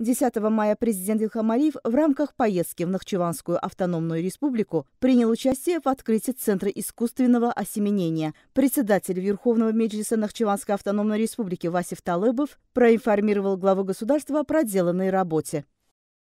10 мая президент Илхам Алиев в рамках поездки в Нахчеванскую автономную республику принял участие в открытии Центра искусственного осеменения. Председатель Верховного меджлиса Нахчеванской автономной республики Васиф Талыбов проинформировал главу государства о проделанной работе.